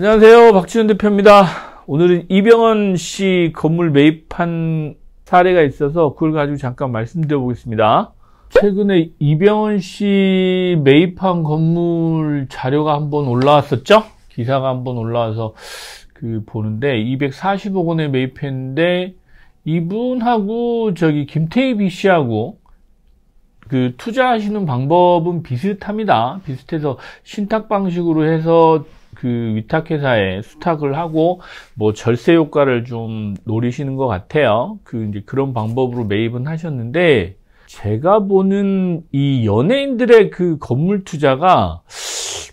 안녕하세요. 박지훈 대표입니다. 오늘은 이병헌 씨 건물 매입한 사례가 있어서 그걸 가지고 잠깐 말씀드려 보겠습니다. 최근에 이병헌 씨 매입한 건물 자료가 한번 올라왔었죠? 기사가 한번 올라와서 그 보는데 2 4 5억 원에 매입했는데 이분하고 저기 김태희 씨하고 그 투자하시는 방법은 비슷합니다. 비슷해서 신탁 방식으로 해서 그 위탁회사에 수탁을 하고 뭐 절세 효과를 좀 노리시는 것 같아요. 그 이제 그런 방법으로 매입은 하셨는데 제가 보는 이 연예인들의 그 건물 투자가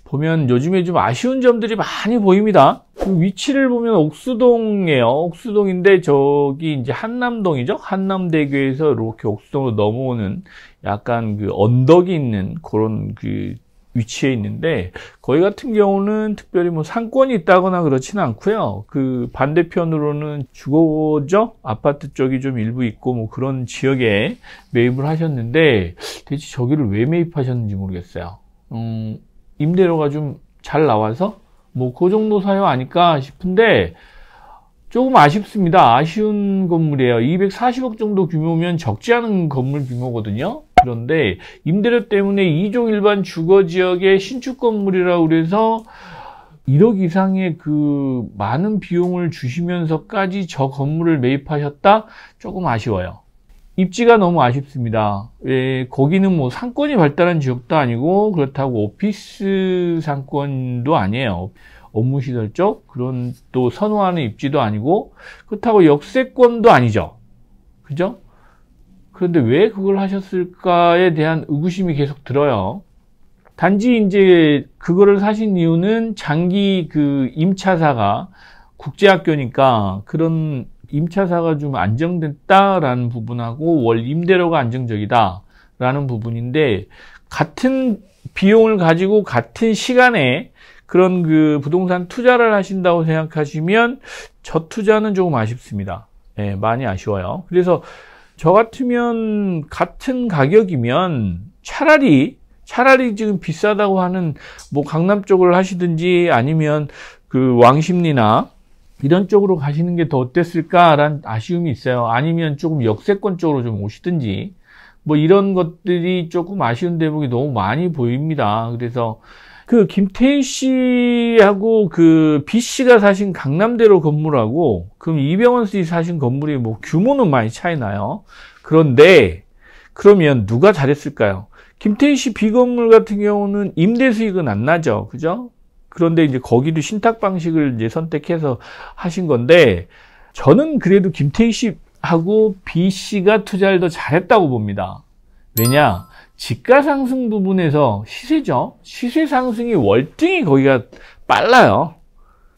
보면 요즘에 좀 아쉬운 점들이 많이 보입니다. 그 위치를 보면 옥수동이에요. 옥수동인데 저기 이제 한남동이죠. 한남대교에서 이렇게 옥수동으로 넘어오는 약간 그 언덕이 있는 그런 그 위치에 있는데 거기 같은 경우는 특별히 뭐 상권이 있다거나 그렇진 않고요. 그 반대편으로는 주거적 아파트 쪽이 좀 일부 있고 뭐 그런 지역에 매입을 하셨는데 대체 저기를 왜 매입하셨는지 모르겠어요. 음, 임대료가 좀 잘 나와서 뭐 그 정도 사요 아닐까 싶은데 조금 아쉽습니다. 아쉬운 건물이에요. 240억 정도 규모면 적지 않은 건물 규모거든요. 그런데 임대료 때문에 2종 일반 주거 지역의 신축 건물이라 그래서 1억 이상의 그 많은 비용을 주시면서까지 저 건물을 매입하셨다? 조금 아쉬워요. 입지가 너무 아쉽습니다. 예, 거기는 뭐 상권이 발달한 지역도 아니고 그렇다고 오피스 상권도 아니에요. 업무 시설 쪽 그런 또 선호하는 입지도 아니고 그렇다고 역세권도 아니죠. 그죠? 그런데 왜 그걸 하셨을까에 대한 의구심이 계속 들어요. 단지 이제 그거를 사신 이유는 장기 그 임차사가 국제학교니까 그런 임차사가 좀 안정됐다라는 부분하고 월 임대료가 안정적이다라는 부분인데 같은 비용을 가지고 같은 시간에 그런 그 부동산 투자를 하신다고 생각하시면 저 투자는 조금 아쉽습니다. 예, 많이 아쉬워요. 그래서 저 같으면 같은 가격이면 차라리 차라리 지금 비싸다고 하는 뭐 강남 쪽을 하시든지 아니면 그 왕십리나 이런 쪽으로 가시는 게 더 어땠을까라는 아쉬움이 있어요. 아니면 조금 역세권 쪽으로 좀 오시든지 뭐 이런 것들이 조금 아쉬운 대목이 너무 많이 보입니다. 그래서 그 김태희 씨하고 그 B 씨가 사신 강남대로 건물하고 그럼 이병헌 씨 사신 건물이 뭐 규모는 많이 차이나요. 그런데 그러면 누가 잘했을까요? 김태희 씨 B 건물 같은 경우는 임대 수익은 안 나죠. 그죠? 그런데 이제 거기도 신탁 방식을 이제 선택해서 하신 건데 저는 그래도 김태희 씨하고 B 씨가 투자를 더 잘했다고 봅니다. 왜냐? 지가 상승 부분에서 시세죠. 시세 상승이 월등히 거기가 빨라요.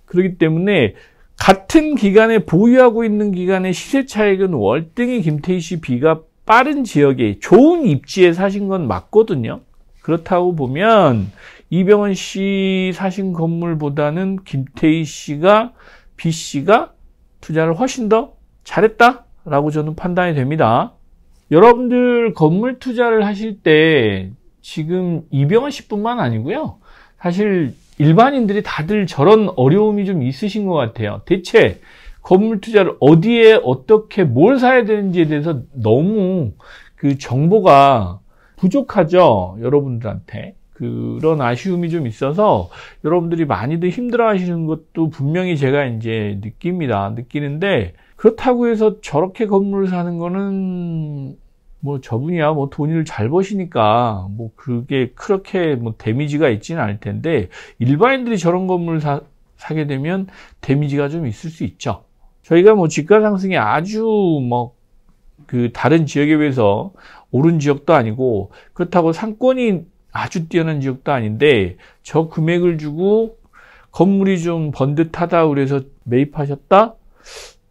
그렇기 때문에 같은 기간에 보유하고 있는 기간의 시세 차익은 월등히 김태희 씨 비가 빠른 지역에 좋은 입지에 사신 건 맞거든요. 그렇다고 보면 이병헌 씨 사신 건물보다는 김태희 씨가 B 씨가 투자를 훨씬 더 잘했다라고 저는 판단이 됩니다. 여러분들 건물 투자를 하실 때 지금 이병헌 씨뿐만 아니고요. 사실 일반인들이 다들 저런 어려움이 좀 있으신 것 같아요. 대체 건물 투자를 어디에 어떻게 뭘 사야 되는지에 대해서 너무 그 정보가 부족하죠. 여러분들한테. 그런 아쉬움이 좀 있어서 여러분들이 많이들 힘들어 하시는 것도 분명히 제가 이제 느낍니다. 느끼는데 그렇다고 해서 저렇게 건물을 사는 거는 뭐 저분이야 뭐 돈을 잘 버시니까 뭐 그게 그렇게 뭐 데미지가 있지는 않을 텐데 일반인들이 저런 건물을 사, 사게 되면 데미지가 좀 있을 수 있죠. 저희가 뭐집값 상승이 아주 뭐 그 다른 지역에 비해서 오른 지역도 아니고 그렇다고 상권이 아주 뛰어난 지역도 아닌데 저 금액을 주고 건물이 좀 번듯하다 그래서 매입하셨다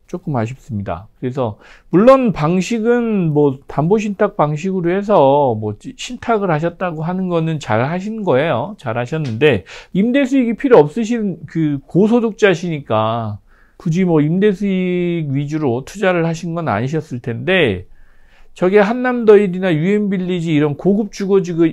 조금 아쉽습니다. 그래서 물론 방식은 뭐 담보 신탁 방식으로 해서 뭐 신탁을 하셨다고 하는 거는 잘 하신 거예요. 잘 하셨는데 임대 수익이 필요 없으신 그 고소득자시니까 굳이 뭐 임대 수익 위주로 투자를 하신 건 아니셨을 텐데 저게 한남더일이나 유엔빌리지 이런 고급 주거지구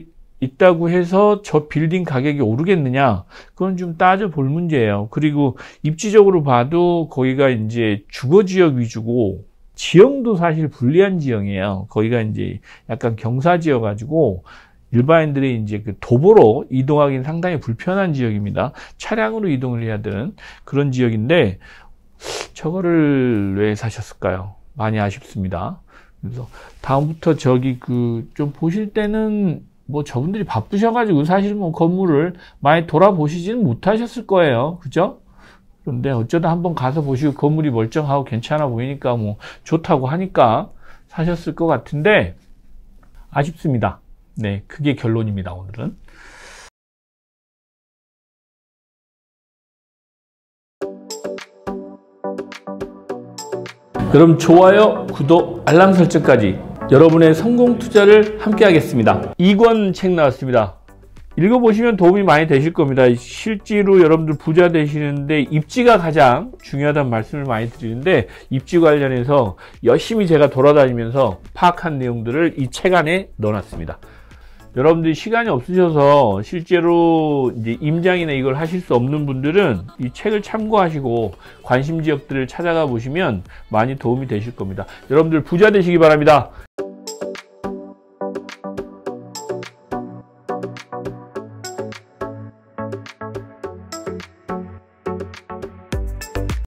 있다고 해서 저 빌딩 가격이 오르겠느냐? 그건 좀 따져볼 문제예요. 그리고 입지적으로 봐도 거기가 이제 주거 지역 위주고 지형도 사실 불리한 지형이에요. 거기가 이제 약간 경사지여가지고 일반인들이 이제 그 도보로 이동하기는 상당히 불편한 지역입니다. 차량으로 이동을 해야 되는 그런 지역인데 저거를 왜 사셨을까요? 많이 아쉽습니다. 그래서 다음부터 저기 그 좀 보실 때는 뭐 저분들이 바쁘셔가지고 사실 뭐 건물을 많이 돌아보시지는 못하셨을 거예요. 그죠? 그런데 어쩌다 한번 가서 보시고 건물이 멀쩡하고 괜찮아 보이니까 뭐 좋다고 하니까 사셨을 것 같은데 아쉽습니다. 네, 그게 결론입니다. 오늘은. 그럼 좋아요, 구독, 알람 설정까지 여러분의 성공 투자를 함께 하겠습니다. 2권 책 나왔습니다. 읽어보시면 도움이 많이 되실 겁니다. 실제로 여러분들 부자 되시는데 입지가 가장 중요하다는 말씀을 많이 드리는데 입지 관련해서 열심히 제가 돌아다니면서 파악한 내용들을 이 책 안에 넣어놨습니다. 여러분들이 시간이 없으셔서 실제로 이제 임장이나 이걸 하실 수 없는 분들은 이 책을 참고하시고 관심 지역들을 찾아가 보시면 많이 도움이 되실 겁니다. 여러분들 부자 되시기 바랍니다.